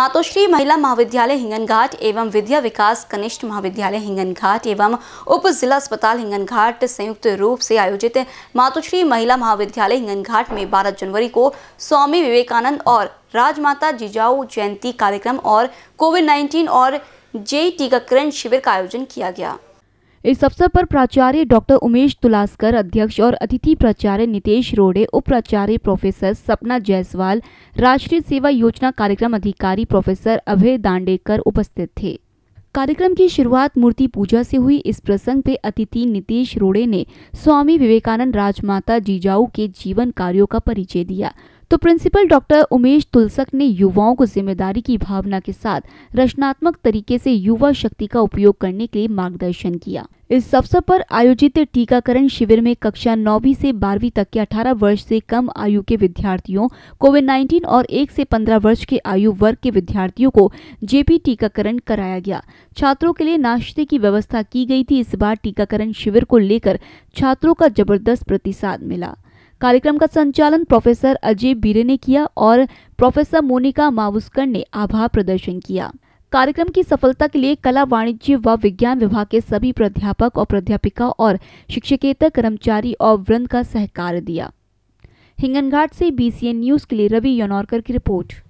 मातोश्री महिला महाविद्यालय हिंगनघाट एवं विद्या विकास कनिष्ठ महाविद्यालय हिंगनघाट एवं उप जिला अस्पताल हिंगनघाट संयुक्त रूप से आयोजित मातोश्री महिला महाविद्यालय हिंगनघाट में 12 जनवरी को स्वामी विवेकानंद और राजमाता जिजाऊ जयंती कार्यक्रम और कोविड 19 और जय टीकाकरण शिविर का आयोजन किया गया इस अवसर पर प्राचार्य डॉक्टर उमेश तुलास्कर अध्यक्ष और अतिथि प्राचार्य नितेश रोड़े उप प्राचार्य प्रोफेसर सपना जायसवाल राष्ट्रीय सेवा योजना कार्यक्रम अधिकारी प्रोफेसर अभय दांडेकर उपस्थित थे कार्यक्रम की शुरुआत मूर्ति पूजा से हुई इस प्रसंग पे अतिथि नितेश रोड़े ने स्वामी विवेकानंद राजमाता जीजाऊ के जीवन कार्यों का परिचय दिया तो प्रिंसिपल डॉक्टर उमेश तुलसक ने युवाओं को जिम्मेदारी की भावना के साथ रचनात्मक तरीके से युवा शक्ति का उपयोग करने के लिए मार्गदर्शन किया इस अवसर पर आयोजित टीकाकरण शिविर में कक्षा नौवीं से बारहवीं तक के 18 वर्ष से कम आयु के विद्यार्थियों कोविड 19 और 1 से 15 वर्ष के आयु वर्ग के विद्यार्थियों को जेपी टीकाकरण कराया गया छात्रों के लिए नाश्ते की व्यवस्था की गई थी इस बार टीकाकरण शिविर को लेकर छात्रों का जबरदस्त प्रतिसाद मिला कार्यक्रम का संचालन प्रोफेसर अजय बीरे ने किया और प्रोफेसर मोनिका मावुस्कर ने आभार प्रदर्शन किया कार्यक्रम की सफलता के लिए कला वाणिज्य व विज्ञान विभाग के सभी प्राध्यापक और प्राध्यापिका और शिक्षकेतर कर्मचारी और वृंद का सहकार दिया हिंगनघाट से बीसीएन न्यूज के लिए रवि यनौरकर की रिपोर्ट